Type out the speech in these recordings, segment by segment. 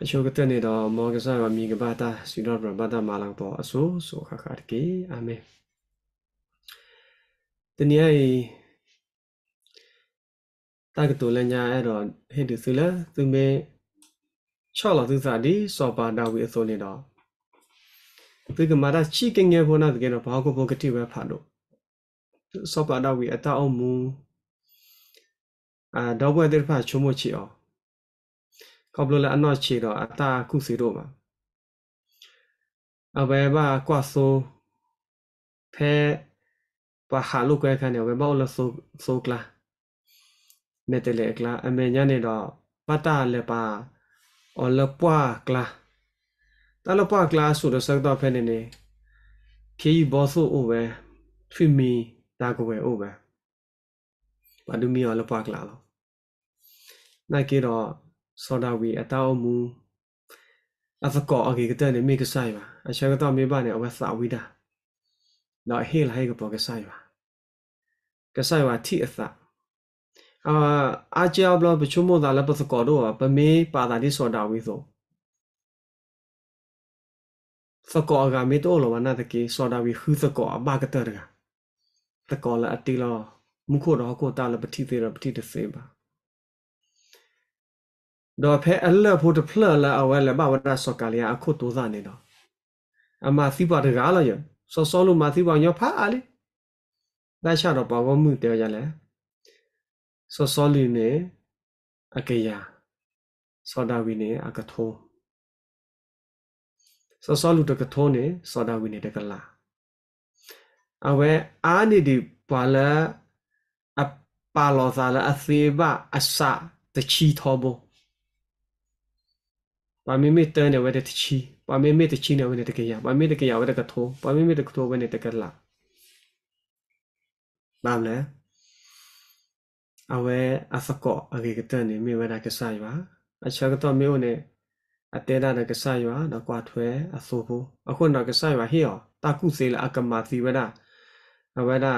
တချို့ကတဲ့နေတော့မောင်ကစားမမီကဘာတာစီတော့ဘာတာမလာတော့အဆိုးဆိုခါခါတကေအာမင်တနည်းအတကတူလညာအဲ့တော့ဟစ်တူစလာသူမေ6လောက်သူစားဒီစောပါတာဝီအစိုးနေတော့သူကမာတာချီကငယ်ဘောနာတကယ်တော့ဘာကိုဘုကတိပဲဖာလို့စောပါတာဝီအတအောင်မူအာတော့ဘွယ်တဲ့ဖာချုံမချီအောင်ခေါပလိုလာအနော့ချေတော့အတာခုစီတော့မှာအဘဲဘာကွာဆိုဖဲပါဟာလုကွဲခန်းနေဘဲဘောလဆိုဆိုကလာနေတလေကလာအမေညာနေတော့ပတာလေပါအော်လပွားကလာတလပွားကလာဆိုတော့ဆက်တော့ဖဲနေနေခီဘောဆိုအိုပဲဖီမီတာကွယ်အိုပဲဘာဒူမီအော်လပွားကလာလို့နိုင်ကေတော့စောဒဝီအတောက်မူအဖကောအကေကတနေမိကဆိုင်ပါအချောကတော့မိဘနဲ့အဝဆာဝီတာနော်ဟေးလာဟေးကပေါ်ကဆိုင်ပါကဆိုင်ပါတိအသအာအာကြောဘလဘချုံမတာလပစကောတော့ပမေးပါတာဒီစောဒဝီဆိုစကောကမေတော့လောနာတကေစောဒဝီဟူစကောအဘကတရကတကောလာအတီလောမခုတော့ကိုတာလပတိသေးရပတိတစေပါတော့ဖဲအလဖို့တဖလလာအဝဲလဘဝရစကလျာအခုတူသာနေတော့အမသိပါတကားလာရစောစောလို့မသိပါညောဖာအားလေဒါချတော့ပေါ်မှုတဲရလဲစောစောလီနေအကေယာစောဒဝီနေအကထိုးစောစောလူတကထိုးနေစောဒဝီနေတကလာအဝဲအာနေဒီပါလာအပါလောသာလာအသေဘအစတချီထောဘောပါမေမေတန်နေဝဲတဲ့တချီပါမေမေတချီနေဝဲတဲ့တကရပါမေတကရဝဲတဲ့ကထိုးပါမေမေတကထိုးဝဲတဲ့တကလာဘာမလဲအဝဲအစကောအကေကတန်နေမေဝဲတာကဆာယွာအချက်ကတော့မျိုးနဲ့အတဲတာကဆာယွာတော့ကွာထွဲအဆိုဘူးအခုတော့ကဆာယွာဟေ့ရောတာကုစေလာအကမာစီဝဲတာအဝဲတာ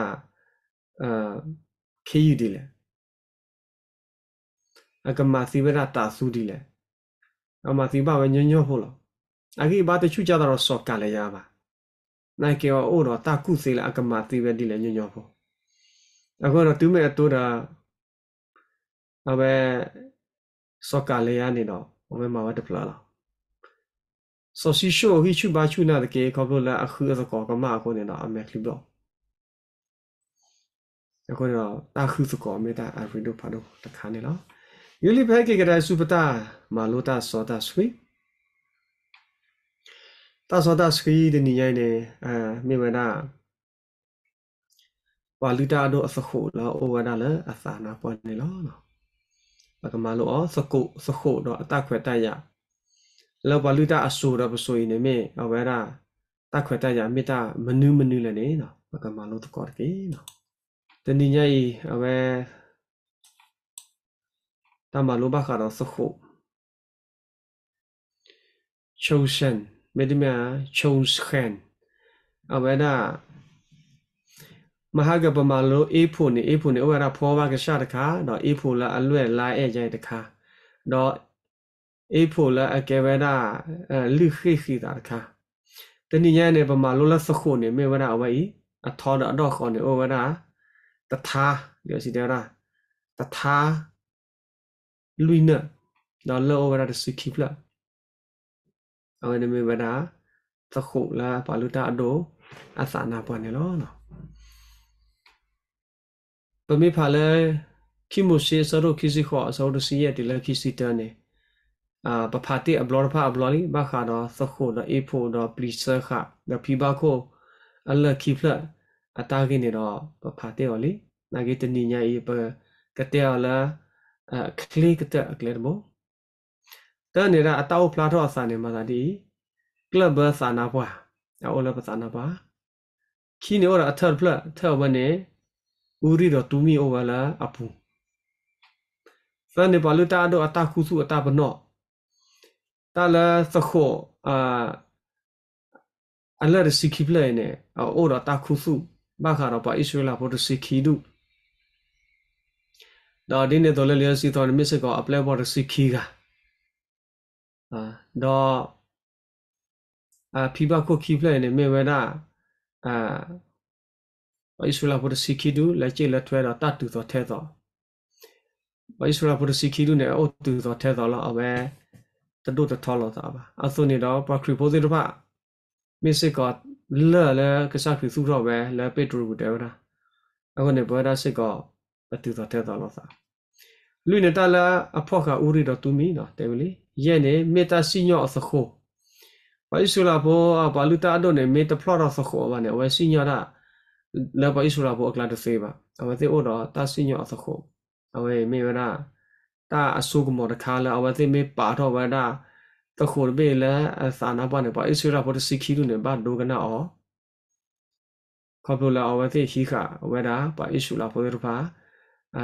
အာခေယူဒီလေအကမာစီဝဲတာတာဆူဒီလေအမသိပါပဲညညဟုတ်လားအကြီးဘာတချူကြတော့ soft ကလည်းရပါနိုင်ကေအိုတော့တာကုစေးလာအကမသိပဲဒီလည်းညညဖို့အခုတော့သူမဲ့အတူတာအဘဲ soft ကလည်းရနေတော့ဘယ်မှာဝတ်တဖလာလားဆိုစီရှိုဟိချူဘာချူနာတကေခေါပလိုလာအခုအစကောကမအခုနေတော့အမက်လူတော့အခုတော့တာခုစကောမေတာအဖရီဒိုဖာဒိုတခါနေလားယူလီဖဲကေကရစုပတာမာလိုတာစောတာဆွေတာစောတာဆွေဒီနိယိုင်းနေအမြေဝနာဝါလူတာတို့အစခုလောဩဝနာလအသနာပေါ်နေလောနော်ပကမာလိုအစခုစခုတော့အတခွဲတရလောပါလူတာအဆူတော့ပဆိုရင်နေမေအဝရာတခွဲတရမေတာမနူးမနူးလည်းနေနော်ပကမာလိုတကောတကေနော်တနိညာဤအဝဲ Tamaluba karo soho. Chosen. Medimia chosen. Aweda. Mahaga bamalo ipu ni ipu ni uwera powa gesha deka. Do ipu la alwe la eja deka. Do ipu la akeweda lukhi khi da deka. Tani nyane bamalo la soho ni mewera awai. Athoda adokho ni uwera. Tatha. Yosidera. Tatha. ลุยนะนอนเลอเวลาสุขีพละเอาไงเมื่อเวลาตะขุละปาลุตาโดอาสานาปานเนี่ยล้อเนาะပမေဖာလဲခိမိုရှေဆရုခိစီခောအစောဒစီရဲ့ဒီလက်ခိစီတန်နေအာပဖာတိအဘလောဖာအဘလောလီဘာခါတော့သခိုတော့အေဖိုတော့ပလီဆာခါငါဖီဘာခိုအလခိဖလအတာကိနေတော့ပဖာတိော်လီနာဂေတနိညာအေပကတဲ့လာအခလီကတအကလေဘောတနေရအတောဖလာထောအစာနေမှာသာဒီကလဘစာနာပွားအော်လပစာနာပါခီနေရအထဖလာထောဝနေဥရီတော်တူမီဩဝလာအပူစနေပါလူတာတော့အတခုစုအတပနော့တာလာစခောအာအလရစီခိပလဲနေအော်တော်တခုစုဘာခါတော့ပါဣရှဝလာဘုဒ္ဓစီခိဒုดอดินเนี่ยตัวเลี้ยงสีตอนมิสก็อัพเลบวรสีขี้กะอ่าดออ่าพี่บ้าก็ขี้เลยเนี่ยไม่เว้นอ่าอิสราุอลสีขี้ดู และเจริญเทวดาตัดตัวเทวดาอิสราุอลสีขี้ดูเนี่ยโอ้ตัวเทวแลลวเอาไว้ตตััดดดูทတတို့တထนีလောကาတာပครစွန်နေတေม့ใช่ก็เลစီเลမစ်စစ်ကလဲလีสุားခวီစ้တော့ดဲดูเดีရวတဲဝတာအခုနေဘွားတာစစ်ကก็ဘသူတော်တဲ့တော်လို့သာလူနေတာလာအဖို့ကဥရီတော်သူမီနော်တဲ့လေရဲ့နေမေတ္တာစိညောအစခိုပါဣစုလာဘောဘာလူတာတော့နေမေတ္တာဖလော့တော်စခိုဘာနေဝဲစိညောတာလာပါဣစုလာဘောအကလာတဆေးပါအမသိဩတော်တာစိညောအစခိုအဝဲမေဝနာတာအဆုကမောတခါလာအဝဲသိမေပါတော်ဝနာတခုဘေလာအသနာပါနေပါဣစုလာဘောတစိခီလူနေဘာဒိုကနာအောခေါပလူလာအဝဲသိခီခအဝဲတာပါဣစုလာဘောရပါအာ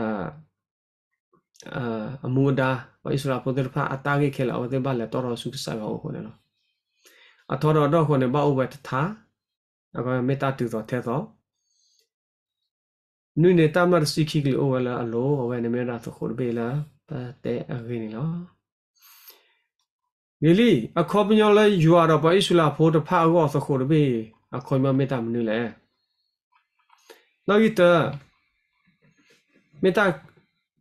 အာအမူဒါဝိစရာပိုဒရဖာအတာကေခေလာဝတေဘလက်တော်တော်ဆုဆာကောခိုနေလောအထောတော်တော့ခိုနေဘောဝတ်သာအကမေတ္တာတူတော်ထဲသောနုနေတာမရစီခိကလအိုဝလာအလောဝဲနမေရာသခိုဘေလာပတဲအခေနေလောဂီလီအခေါ်ပညောလဲယူရတော့ဝိစရာပိုဒဖာကောသခိုဘေအခေါ်မမေတ္တာမနုလဲနောက်ဤတာမေတာ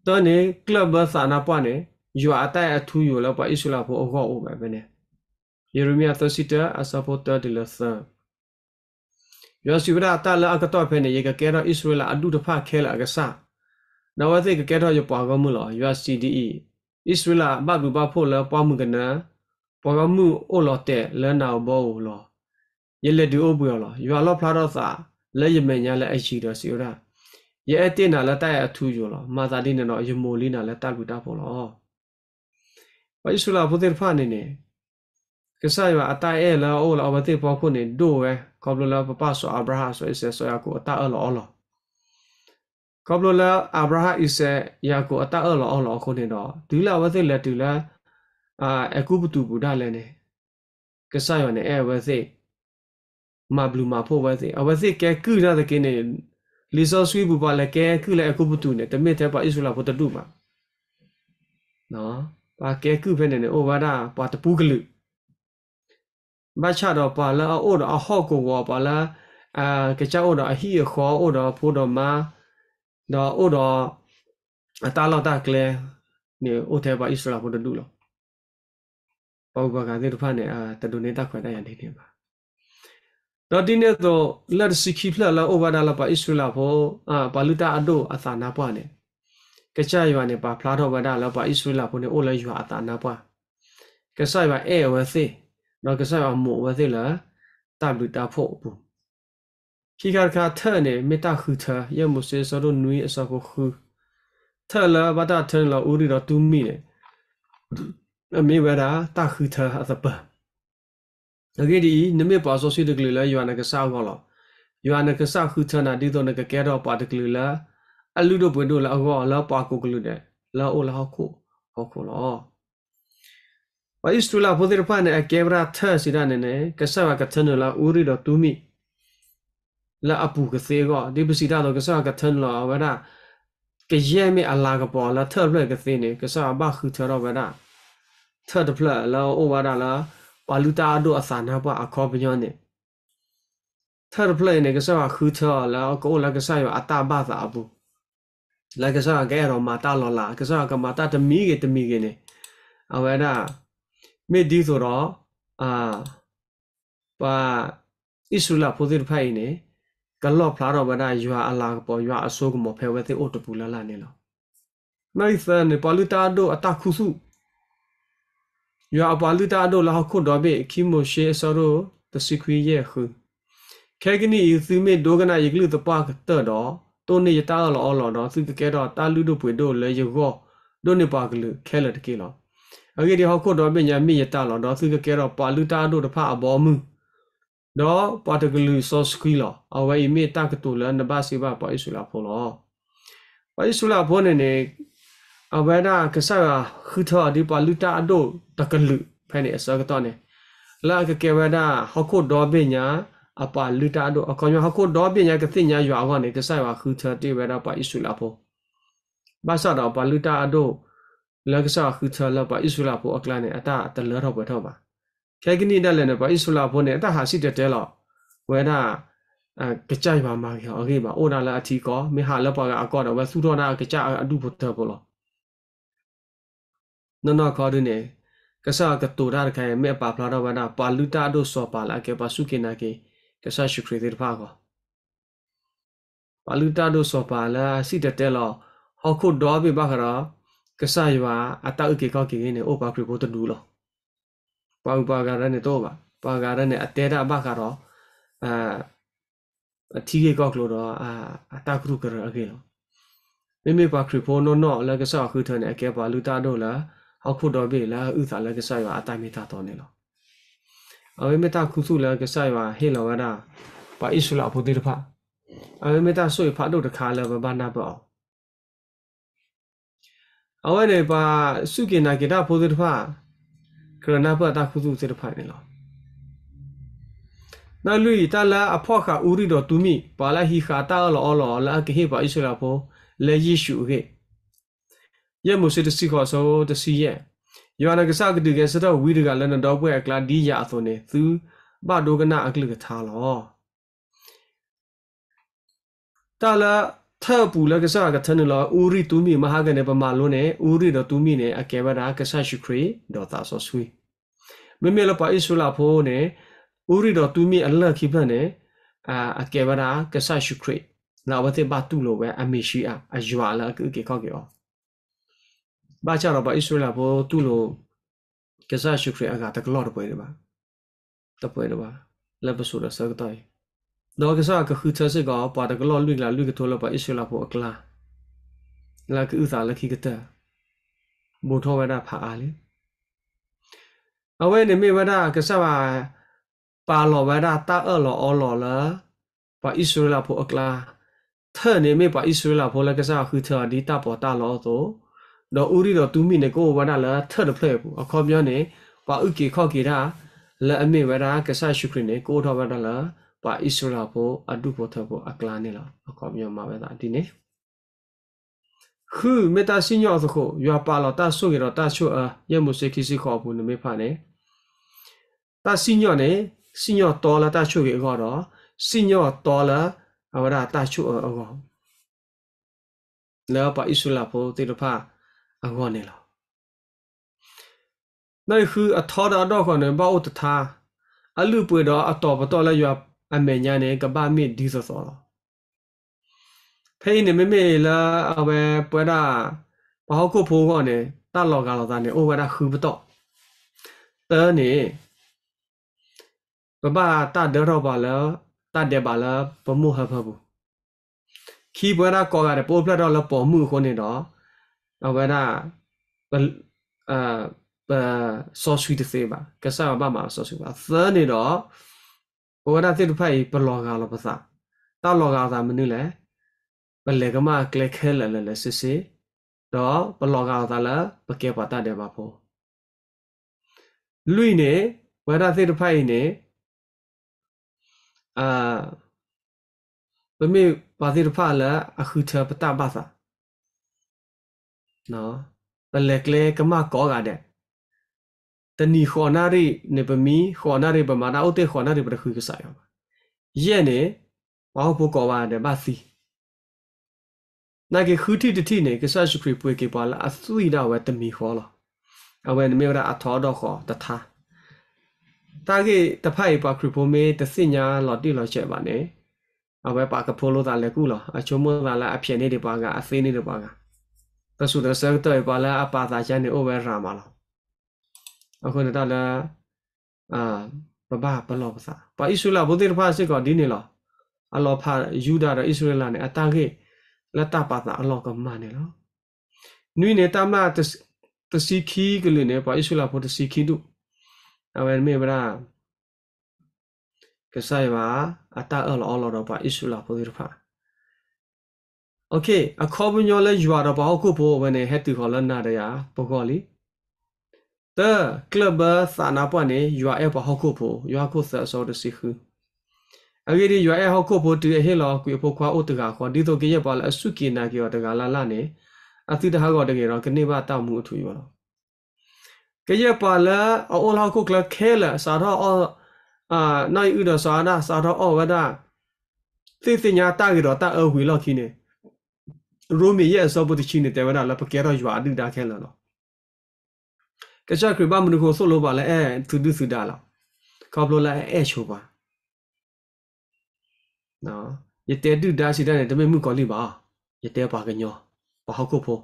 တော့နေကလပ်ဆာနာပွားနေယူအတိုင်အထူးယူလောက်ပါအစ္စလာဖို့အခေါ်အိုပဲပဲနေယေရမိယသစီတာအဆပေါ်တာဒီလဆာယောစီဝရတာလာကတော့ဖဲနေရေကကဲတော့အစ္စရလာအတုတဖခဲလာကဆာနဝသိကကဲတော့ရပွားကောမှုလောယောစီဒီအစ္စရလာဘဘူဘဖို့လောပွားမှုကနာပွားကောမှုအိုလောတဲ့လန်နာဘောလောရလက်ဒီအိုပွေလောယောလောဖလာတော့စာလက်ရမညာလက်အရှိတော့စီရရဲအတင်နာလတရအထူးယောလမာဇာလိနနော်ယမိုလိနာလတလူတာပေါ်လောဝိဆုလာဘုဒေဖာနေနေကဆာယောအတအဲလောအောလောဘတိပေါ်ခုနေဒိုဝဲကောဘလလပပဆိုအာဗြဟာဆိုအစ်ဆေဆိုယာကိုအတအလောအောလောကောဘလလအာဗြဟာအစ်ဆေယာကိုအတအလောအောလောခုနေတော့ဒူလာဝသိလက်ဒူလာအာအကုပတူဘုဒ္ဓလည်းနေကဆာယောနေအဲဝသိမဘလူမာဖို့ဝသိအဝသိကဲကုရတဲ့ကင်းနေလီဆောဆွေးဘူပါလည်းကဲကုလည်းအခုပတူနဲ့တမစ်တဲ့ပါအစ္စလာဘတတူမှာနော်ပါကဲကုဖဲနေနေအိုဘာဒါပါတပူးကလူဘာချတော့ပါလာအိုတော့အဟော့ကိုဝါပါလာအာကချအိုတော့အဟီခေါ်အိုတော့ဖိုးတော့မာတော့အိုတော့အတားလောက်တာကလဲနေအိုတဲ့ပါအစ္စလာဘတတူလောပေါ့ဘာကတဲ့တဖက်နဲ့အာတတူနေတာခွဲတိုင်းရနေနေပါတော့ဒီနေ့တော့လက်စခိဖလာလာအိုဘာဒါလာပါဣစရလာဖို့အာဘာလူတာအတော့အသာနာပွားနေကကြရွာနေပါဖလာတော့ဘာဒါလာပါဣစရလာဖို့နေအိုလဲရွာအသာနာပွားကဆိုင်ပါအဲဝသေတော့ကဆိုင်ပါမို့ဝသေလာတဘလူတာဖို့ဘူးခိကာခာထဲနေမေတာခူသာယေမုစေစရုနွီအစကိုခူထဲလာဘာတာထဲလာဦးရီတော့တူမီနေအမေဝရာတာခူသာအသပါအကေဒီနမေပါစောစီတကလလယောနကဆောက်ဟောလောယောနကဆောက်ခုထနာဒီတော့နကကဲတော့ပါတကလလအလူတို့ပွင့်တို့လာဟောလာပါကုကလူတဲ့လာအိုလာဟောခုဟောခုလောဝိုင်းစတူလာဖိုဒီရဖာနဲ့ကင်မရာသစီရနေနေကဆောက်ကထနလာဦးရီတော့တူမီလာအပူကသေးကဒီပစီတာတော့ကဆောက်ကထနလာဝရကရဲမေအလာကပေါ်လာထလွဲ့ကသေးနေကဆောက်ဘခုထတော့ဝရထတဖလာလာအိုဝရလာဝါလူတာတို့အစာနာပွားအခေါ်ပညောနေထရပလနေကစားခူချောလာကိုလာကစားရအတာဘာသာအဘူးလာကစားကဲရောမာတာလော်လာကစားကမာတာတမီကေတမီကေနေအဝဲဒါမေဒီဆိုတော့အာပါဣစုလာဖိုသေဖိုင်နေကလော့ဖလာတော့ဗဒရွာအလာပေါ်ရွာအဆိုးကမဖဲဝဲသိအိုတပူလာလာနေလောနိုင်စံနေပါလူတာတို့အတာခုစုယောအပါလူတာဒိုလာခုတော်ဘေခိမိုရှေဆောရိုတစီခွေယေခုခဲကနီယူစီမေဒိုကနာယကလူတပါကတတော်တိုနေယတာလောလောတော်သူကဲတော်တာလူတို့ပွေတို့လေယောဒိုနေပါကလူခဲလက်တကေလောအကေဒီဟောခုတော်ဘေညာမိယတာလောတော်သူကဲတော်ပါလူတာဒိုတဖအဘောမူတော့ပါတကလူဆော့စကီလာအဝိမေတကတူလနဘာစီဘာပိုင်ဆူလာဖိုလောပိုင်ဆူလာဖိုနေနေအဝဲနာကဆာခူထော်ဒီပါလူတာအတို့တကလူဖဲနေအစကတော့နေလာကကေဝနာဟခုဒောပညာအပါလူတာတို့အကောင်ရဟခုဒောပညာကသိညာရွာကနေကဆာခူထော်တိဝဲနာပါဣစုလာဖို့ဘာသာတော့ပါလူတာအတို့လက္ခဏာခူထော်လာပါဣစုလာဖို့အကလနဲ့အတာတလတော့ပဲတော့ပါခဲကနိတက်လည်းနဲ့ပါဣစုလာဖို့နဲ့အတာဟာရှိတဲ့တဲလောက်ဝဲနာအကကြိုက်ပါမှာရောအေးပါအိုနာလာအတီကောမေဟာလပကအကောတော့ဝဲသုဒနာကကြအတုဖို့တော့ဘောလောနော်နော်ခေါ်ဒုနေကဆာကတူရာခိုင်မေပါဖလာတော့ဝနာပါလူတာဒိုစောပါလာကေပါစုကေနာကေကဆာရှိခရီတေဖာကောပါလူတာဒိုစောပါလာစီတတဲလောဟောခုဒေါ်ဘိဘခရာကဆာယဝအတောက်ကေကောကေနေအိုပါခရီကိုတဒူလောပါဥပါကာရနဲ့တော့ပါ ပါကာရနဲ့အတဲတာဘခရောအာအတီကေကောကလို့တော့အာအတကရုကရအကေလောမေမေပါခရီဖိုနော်နော်လကဆာခုထန်အကေပါလူတာဒိုလားအခုတော့ပြီလာဥစာလကဆိုင်ဝါအတိုင်မီတာတော်နေလောအဝိမတာခုစုလကဆိုင်ဝါဟေလောဝဒပါဣစုလဘုဒ္ဓတဖအဝိမတာဆွေဖတ်တို့တခါလဘဘာနာပောအဝဲနေပါစုကေနာကေတာဘုဒ္ဓတဖကရဏပတာခုစုစေတဖနေလောနာလူတလာအဖောခဥရီတော်သူမိပါလာဟီခာတာလောလောလာကေဟေပါဣစုလဘောလေယေရှုဟေရဲ့မိုစစ်တစီခေါ်ဆိုတစီရဲ့ယောနကစကတူကစတော့ဝီဒကလန်တော့ပွဲကလာဒီယာဆိုနေသူဘာဒိုကနာအကလကထားလောတာလာထပူလကစကထနလာဦးရီတူမီမဟာကနေပမာလုံးနဲ့ဦးရီတော့တူမီနဲ့အကဲဝဒါကဆရှိခရီဒေါ်တာဆိုဆွီမမေလပါအစ္စလာဖိုးနဲ့ဦးရီတော့တူမီအလက်ခိဖက်နဲ့အာအကဲဝဒါကဆရှိခရီနာဝတ်ဘတ်တူလိုပဲအမေရှိအအယွာလာကေခောက်ကေောဘာကြတော့ဘာဣသရေလဘောသူ့လိုကစားရှုခရအကတကလော့တပွဲတယ်ပါတပွဲတယ်ပါလက်ပစူရစကတိုင်တော့ကစားကခုသစကပါတကလော့လွိကလာလွိကထောလပါဣသရေလဘောအကလာလာကဥသာလခိကတဘူထောဝဒဖာအားလေအဝဲနေမေဝဒကစားပါပါလောဝဒတာအော်လောအော်လောလာပါဣသရေလဘောအကလာထဲနေမေပါဣသရေလဘောလကစားခုသဒီတာပေါ်တာလောတော့တော့ဥရီတော့သူမိနေကိုဝနာလာထက်တဖက်ဘူးအခေါ်ပြောနေပါဥကေခော့ကေတာလက်အမေဝရာကဆာရှုခရင်နေကိုထောဝနာလာပါဣစရာဖို့အတုဖို့ထဖို့အကလာနေလားအခေါ်ပြောမှာပဲဒါဒီနေ့ခုမေတ္တာစညောသခုရွာပါလာတဆုကေတော့တဆုအာယေမုစေခိစီခေါ်ဘူးနမေဖာနေတစညောနေစညောတော်လာတဆုကေကောတော့စညောတော်လာအဝရတဆုအောကောလောပါဣစရာဖို့တေတဖာအငေါနေလောနိုင်ခုအထောတော်တော့ခွန်ဘောဥတထာအလူပွေတော့အတော်ပတော်လဲရွာအမေညာနေကပမိဒီစောစောလောဖိနေမေမေလာအဝဲပွဲတာဘောကုဖိုးခွန်နေတတ်လောကလောသားနေအိုဝဒခုပတော်တဲနေဘဘတတ်တော့ပါလားတတ်တယ်ပါလားဘမှုဟဘဘူးခီပွဲတာကောရတဲ့ပိုးဖလက်တော့လပေါ်မှုခွန်နေတော့ whether uh uh source with the ba ka sa ba ma source ba third နေတော့ whether တစ်ဖိုက်ဘလောဂါလောပစာတာလောဂါသာမနည်းလဲဘလေကမကလစ်ခဲလဲလဲစစ်စစ်တော့ဘလောဂါသာလဲပကေပါတာတယ်ပါဖို့လွိနေ whether တစ်ဖိုက်နေအာပမေပါတိဖာလဲအခုထပတပါသာနော်ပလက်ကလေကမကောကတဲ့တနီခေါ်နာရီနေပမီခေါ်နာရီပမာနာအုတ်တေခေါ်နာရီပရခွေကစားရပါရဲ့နေဘောက်ဖို့ကောပါတယ်ဘာစီနာကေခူတီတတိနေကဆာရှိခရီပွေကေပါလာအသွိဒဝဲတမီခေါ်လာအဝဲနမေရအထောတော့ခေါ်တထာတာကေတဖိုက်ပါခရီပိုမေတစညာလော်တိလော်ချက်ပါနေအဝဲပါကဖိုးလို့တာလဲကုလောအချုံမလာလာအဖြစ်နေတွေပါကအသေးနေတွေပါကတဆုတဆတ်တဲ့ပါလာအပါသာချန်နေအိုဝဲရာမလားအခုနေတော့လာအာပပပလောပစာပါဣစုလာဘုဒ္ဓဖာစစ်ကဒီနေလားအလောဖာယူဒာတော့ဣစုလာနေအတာခေလက်တပါတာအလောကမနေလားနွိနေတာမတတစီခီကလေးနေပါဣစုလာဘုဒ္ဓစီခီတုအဝဲမေဗရာကဆိုင်ပါအတာအလောအလောတော့ပါဣစုလာဘုဒ္ဓဖာโอเคအခေါ်ပညောလဲယူရတော့ဘာကိုဘောဝနေဟက်တူခေါ်လနာတရဘောကောလီတကလဘစာနာပွနေယူရအဘဟခုဘောယူရခုဆဆောတစီခုအဂေဒီယူရအဟခုဘောတူဟေလောကွေဖို့ခွာဥတကခေါ်ဒီတော့ကေရပါလအစုကေနာကေရတကလာလာနေအတိတဟကောတကေရကနေပါတောက်မှုအထူရောကေရပါလအောလဟခုကလခဲလစာတော့အာနိုင်ဥဒစာနာစာတော့အဝဒသိသိညာတကေရတအဝီလောက်ခိနေ Rome ye asobo ti chini tewara la pakera ywa adu da khen la no kacha kripa mnu ko so lo ba la eh tu du su da la ka blo la eh cho ba no ye te du da si da ne de me mu ko li ba ye te ba ga nyo ba ho ko pho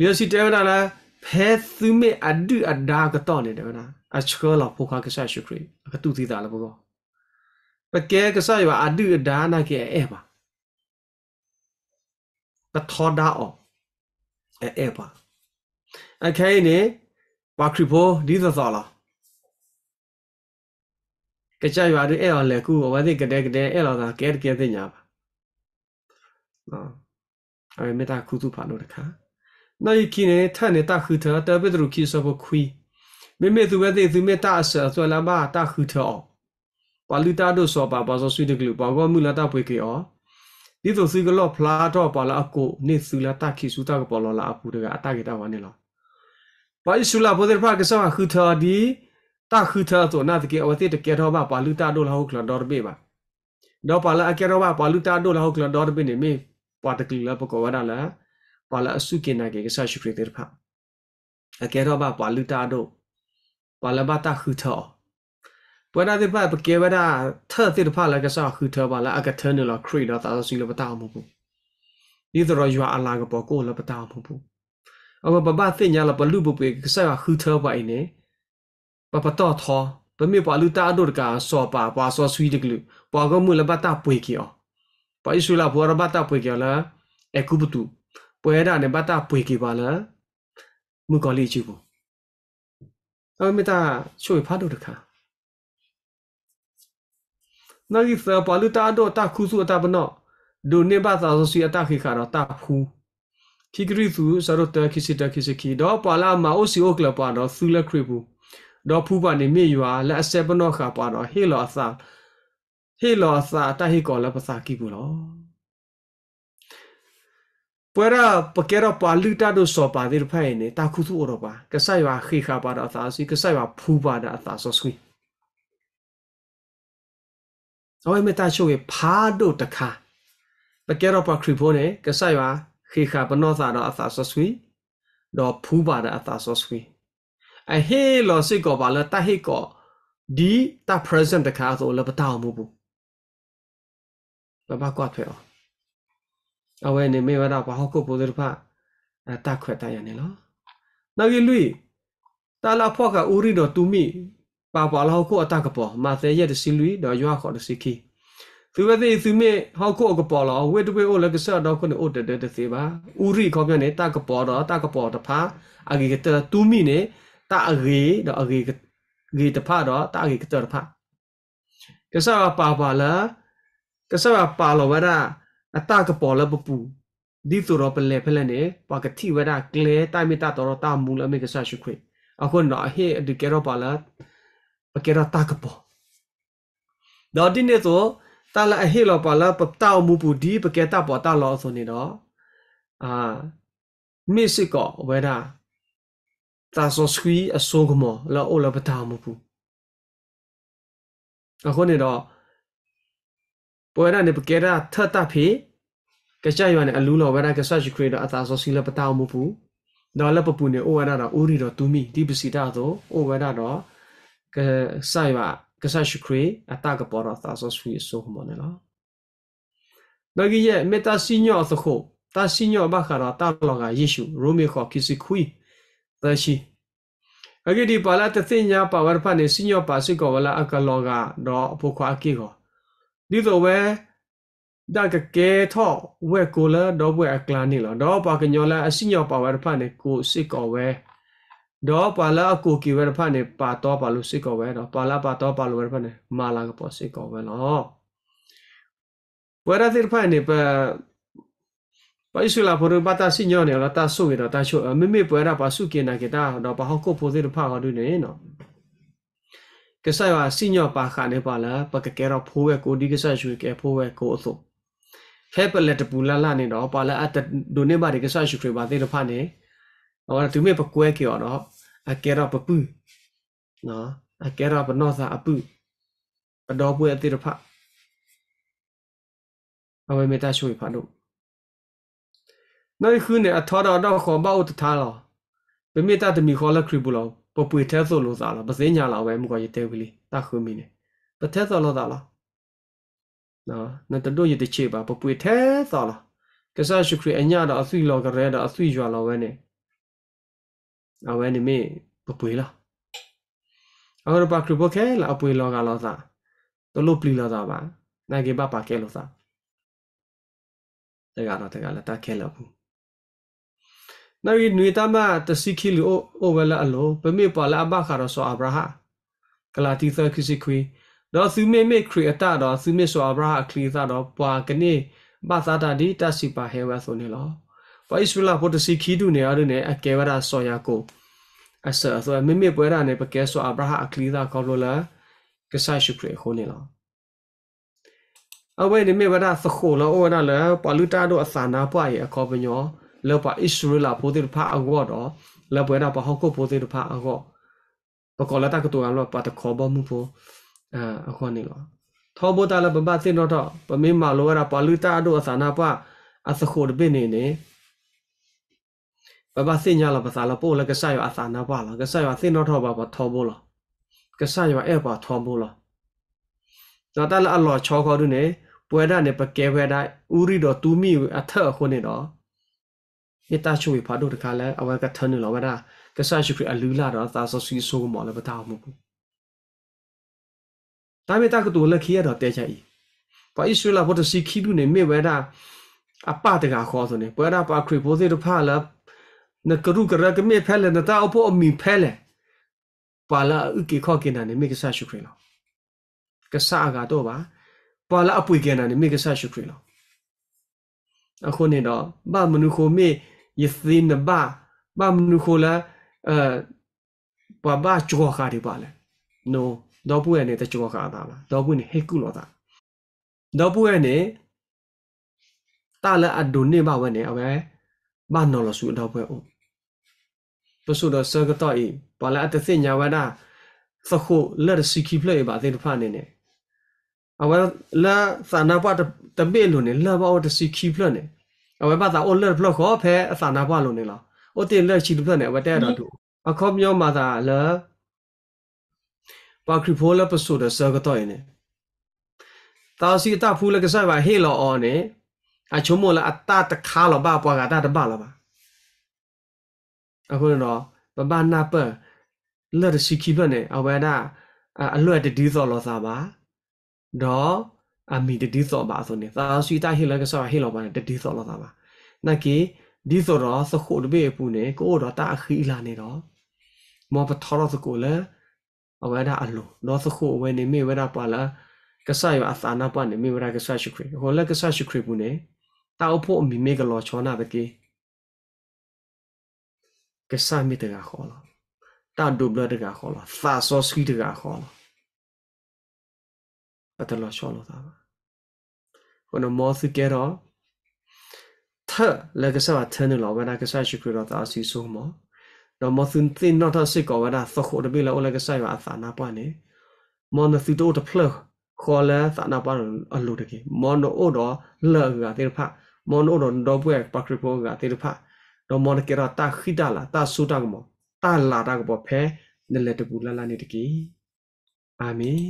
le si tewara la phe su me adu ada ka to ne tewara a chko la pho ka kacha shukri ka tu ti da la bo ba ke kacha ywa adu da na ke eh ba kathoda o e e pa a khai ne pa khri bo di sa sa la ကကြရွာတွေအဲ့အောင်လဲခုဘာသိကတဲ့ကတဲ့အဲ့လောက်သာကဲကဲသိညာပါနော်အဲ့မေတ္တာခုစုပါလို့တခါနိုင်ကိနေထန်နေတာခုထတပိတရုခိစဘခွီမေမေသူဝဲသိသူမေတ္တာဆဆွလမတာခုထောပါလူတာတို့စောပါပါစောဆွေတကလူပါကောမူလတာပွေကေအောဒီဆိုစီကလော့ဖလာတော့ပါလာအကိုနေစူလာတခိစုတာကပေါ်လာအပူတကအတကေတာဝနေလောပါရှူလာဘောဒဖာကဆောခူထာဒီတခူထာဆိုနာတကေအဝတိတကေတော့ပါပါလူတာတို့လာဟုတ်ကလတော်ဘေပါတော့ပါလာအကေတော့ပါပါလူတာတို့လာဟုတ်ကလတော်ဘေနေမေပါတကလပကောဝဒါလာပါလာအစုကေနာကေကဆောရှုခရတေဖာအကေတော့ပါပါလူတာတို့ပါလာဘတာခူထာဝဒတဲ့ပါပကေဝဒသာတိတဖလာကစားခူထပါလာအကထနလခရီတော့တာစီလပတာမဟုတ်ဘူးဒီတော့ရွာအလာကပေါ်ကိုလပတာမဟုတ်ဘူးအဘဘဘသိညာလပလူပပေကစားခူထပါအင်းနေပပတော်သောပမေပါလူတာဒုတ်ကာစောပါပါစောဆွီတကလူပေါ်ကမူလပတာပွေကီယောပိုင်ဆူလာပေါ်ဘတာပွေကီယောလာအကူပတူပွဲတာနဲ့ဘတာပွေကီပါလာမူကောလီချူဘူးအမေတာချွေဖတ်တို့တခါနာဂိစပါလူတာဒိုတာခုစုအတပနောဒိုနေဘာသာဆိုစီအတခိခါတော့တာဖူခိဂရီစုစရတခိစီတခိစီခီတော့ပါလာမအိုစီအိုကလပါတော့ဆူလက်ခရဘူးတော့ဖူပါနေမြေရွာလက်အဆက်ပနောခါပါတော့ဟေလောအစာဟေလောအစာတဟိကောလပစာကိဘူးလောပွေရာပကေရာပါလူတာဒိုစောပါဒီဖိုင်နေတာခုစုအော်တော့ပါကဆတ်ရွာခိခါပါတော့အသာစီကဆတ်ရွာဖူပါတာအသာစောဆွီဇောဝိမတရှုရဲ့ဖာတို့တခါပကဲရောပါခရီဖိုနေကဆယွာခေခါပနောသာတော့အသာဆောဆွီတော့ဖူးပါတဲ့အသာဆောဆွီအဟေလောစိကောပါလတဟိကောဒီတာ present တခါဆိုလပတောင်မှုဘူးလပကွာထွေအောင်အဝဲနေမေဝရပါဟုတ်ကိုပိုးတဲ့ဖာတခွတ်တရနေလောနောက်ကြီးလူတာလာဖော့ကဦးရီတော့တူမီပါပါလောက်ကိုအတကပေါ်မာသေးရဲ့တစီလူတော့ရွာခေါ်တစီခီသူဝသိသူမေဟောက်ကိုအကပေါ်လောက်ဝိတဝေအိုလက်ကဆာတော့ခုနအိုတတတစီပါဥရိခေါ်ပြနေတကပေါ်တော့တကပေါ်တဖာအဂေကတတူမီနေတအဂေတော့အဂေဂေတဖာတော့တအဂေကတတဖာကဆာပါပါလာကဆာပါလောဝရအတကပေါ်လပပူဒီသူရောပလဲဖလဲနေပါကတိဝရကလေတိုင်မီတာတော်တာမူလမေကဆာရှိခွေအခုတော့အဟေဒီကေရောပါလာအကေရတာကပေါ်ဒေါ်ဒီနေဆိုတာလာအဟေလောပါလာပတောက်မှုပူဒီပကေတာပေါ်တာလောဆိုနေတော့အာမစ်စစ်ကောဝဲတာတာဆိုစကွီအဆိုးကမောလောအိုလောပတောက်မှုပူအခုနေတော့ပွဲရနေပကေတာထတ်တာဖေကကြရွာနေအလူးလောဝဲတာကဆတ်ရှိခရီတော့အတာဆိုစီလောပတောက်မှုပူနော်လပပူနေအိုဝဲတာတော့ဦးရီတော့တူမီဒီပစီတာတော့အိုဝဲတာတော့ကဆိုင်ပါကဆရှုခရီအတကပေါ်တော့သာဆဆူဆိုဟမနလာဒဂိယမေတာစီညောသခိုတာစီညောဘခရာတာလောကယေရှုရိုမေခောကိစီခွီတရှိအဂိဒီပါလာတသိညာပါဝရဖနေစီညောပါစိကောဝလာအကလောကတော့ဖို့ခွာကိကောဒီတော့ဝဲဒါကကဲထောဝဲကိုလာတော့ဝဲအကလာနေလောတော့ပါကညောလာအစီညောပါဝရဖနေကိုစိကောဝဲတော့ပါလာကိုကီဝဲဖာနေပါတော့ပါလို့စစ်ကောဝဲတော့ပါလာပါတော့ပါလို့ဝဲဖာနေမာလာကပေါ်စစ်ကောဝဲလောဝဲရသစ်ဖာနေပါပိုင်ဆူလာဖို့ဘာတာစညောနေလားတာဆုရတာချိုမမေပွဲရပါစုကင်နာကေတာတော့ဘာဟုတ်ကိုပိုစစ်ဖာဟောဒူနေနော်ကဆာဝစညောပါခါနေပါလားပကကဲရဖိုးဝဲကိုဒီကဆာရွှေကဲဖိုးဝဲကိုအစို့ဖဲပလက်တပူလာလာနေတော့ပါလားအတဒိုနေပါဒီကဆာရွှေပါသေးတဖာနေနော်သူမေပကွဲကေော်နော်အကေရပပူနော်အကေရပနောစာအပူပတော်ပွဲအတိရဖအဝေမေတ္တာရှိဖာလို့နိုင်ခုနေအထောတော်တော့ခေါ်ပေါ့တထားလောပမေတ္တာတမီခေါ်လက်ခရီဘူးလောပပွေထဲဆိုလို့စားလောပစင်းညာလောပဲမကွာရတဲ့ကလေးတခုမီနေပထဲဆိုလို့သားလောနော်နတတို့ရတဲ့ချေပါပပွေထဲဆိုလောကစားရှိခရီအညာတော့အဆွေလောကရဲတော့အဆွေရွာလောပဲနေအဝဲနိမေပပွေလာအော်ပါခရဘခဲလာအပွေလောကလောစာတလို့ပလီလောစာပါနာကေပါပါကဲလောစာတကတော့တကလည်းတခဲလောဘူးနော်ရီနွေတမတစီခီလူအိုဝဲလာအလောပမေပါလာဘခါရဆောအဗရာဟာကလာတီသခစီခွေတော့သူမေမေခရီအတာတော့သူမေဆောအဗရာအခလီသာတော့ပွာကနေဘာသာတာဒီတစီပါဟဲဝဲဆိုနေလောပါဣစရလာဖို့တစီခီဒူနေရတဲ့အကဲဝရာဆော်ယာကိုအဆာဆိုမိမိပွဲရာနေပကဲဆောအဗရာဟာအခလီသာကောလိုလာကဆာရှုခရခိုနေလားအဝဲနေမိဝရာသခိုလောဝနာလာပလူတာတို့အသနာပွားရဲ့အခေါ်ပညောလောပါဣစရလာဖို့တဲ့ဖာအကောတော့လောပွဲရာပဟောက်ကိုဖို့တဲ့ဖာအကောပကောလာတာကတူအလောပါတခေါ်ဘမှုဖို့အခေါ်နေလားသောဘတာလဘဘသိနောတော့ပမေမာလောရာပလူတာတို့အသနာပွားအသခိုတပိနေနေဘဘစင်ညာလပစာလပိုလကဆာယောအသနာပါလကဆာယောစင်တော့ထဘဘထောဘောလကဆာယောအဲ့ပါထောဘောလဇာတလအလောချောခေါ်သူနေပွဲဒါနေပကဲပွဲဒါဥရီတော်သူမိအထအခွနေတော့ဧတချွေဖာတို့တကလည်းအဝကထနလောဝဒါကဆာရှိခရအလူလာတော့သာဆဆီဆိုးမော်လည်းပတာမှုဘူးတာမေတာကတူလက်ခီရတော့တဲချင်ဤပါဣရှုလာဘတ်စီခီဒူနေမေဝဲဒါအပတကခေါ်ဆိုနေပွဲဒါပါခရဘိုးစေတဖာလားနကရုကရကမေဖဲလဲနတာအဖို့အမီဖဲလဲပါလာဥကေခော့ကေနာနေမေကဆာရှုခရလောကဆာကတော့ပါပါလာအပွေကေနာနေမေကဆာရှုခရလောအခုနေတော့ဗမနုခိုမေယသိနဘဗမနုခိုလာအဲပဘာချောခါဒီပါလဲနိုတော့ပွေနဲ့တချောခါတာလားတော့ပွေနဲ့ဟေကုလောတာတော့ပွေနဲ့တာလအဒုန်နေပါဝနဲ့အဝဲบ้านนอลสูดาวเปอประสูดเซอร์ก็ต่ออีปอละอัตเสียญาวดาสโคเลิศสิคิเพลบาเซนฟานเนี่ยเอาว่าละสานาปะตะเบลุเนี่ยละบ่อตะสิคิเพลเนี่ยเอาไว้ภาษาโอเลิศพลอขอแพ้สานาปะลุเนี่ยล่ะโอเตเลิศชิเพลเนี่ยว่าแต่ดอดูအခေါ်မျောမှာသာလာပါခရီဖိုလပဆိုဒဆာကတော်နေတာစီတာဖူလကစားပါဟေလောအော်နေအချုံမလားအတတခါလောဘပွားကတတပလောဘအခုတော့ပပနာပလက်ရှိခိပနဲ့အဝဒအလွတ်တတိစောလောစာပါတော့အမီတတိစောပါဆိုနေသာရှိတဟိလကဆောဟိလောပါတတိစောလောစာပါနကေဒီဆိုတော့စခုတပေပူနေကိုတော့တာအခီလာနေတော့မောပထောရစကိုလေအဝဒအလောတော့စခုဝဲနေမေဝဒပါလားကဆာယောအသနာပနေမေဝဒကဆာရှိခရီဟောလကဆာရှိခရီပူနေတာအဖို့မိမေကလောချောနာဘကေကဆာမီတကခေါ်လာတာဒုဘလတကခေါ်လာဖာဆောစကီတကခေါ်လာပတလောချောလောတာခနမောစကေရောသလကဆာထနလောဝနာကဆာရှိခရတာအစီဆိုမောတော့မသွန်သိနော်တာစစ်ကောဝနာသခိုတပိလောလကဆိုင်ပါအသနာပွားနေမော်နစီတိုတဖလခေါ်လဲသနာပွားအလိုတကေမော်နိုအိုတော့လဲကတဲ့ဖမွန်အိုဒွန်ဘွဲပါခရဘောကတေရဖာဒေါ်မွန်ကေရာတာခိတလာတာဆူတာကမောတာလာတာကဘောဖဲနလက်တပူလာလာနေတကီအာမင်